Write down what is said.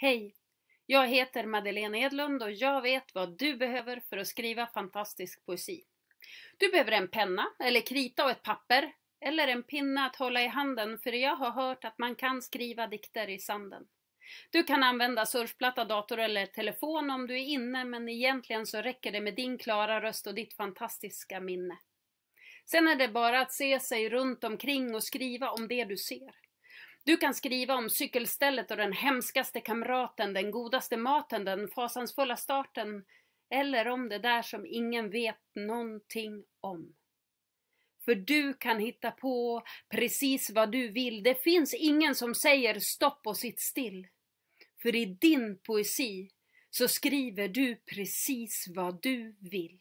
Hej! Jag heter Madeleine Edlund och jag vet vad du behöver för att skriva fantastisk poesi. Du behöver en penna, eller krita och ett papper, eller en pinne att hålla i handen för jag har hört att man kan skriva dikter i sanden. Du kan använda surfplatta, dator eller telefon om du är inne men egentligen så räcker det med din klara röst och ditt fantastiska minne. Sen är det bara att se sig runt omkring och skriva om det du ser. Du kan skriva om cykelstället och den hemskaste kamraten, den godaste maten, den fasansfulla starten eller om det där som ingen vet någonting om. För du kan hitta på precis vad du vill. Det finns ingen som säger stopp och sitt still. För i din poesi så skriver du precis vad du vill.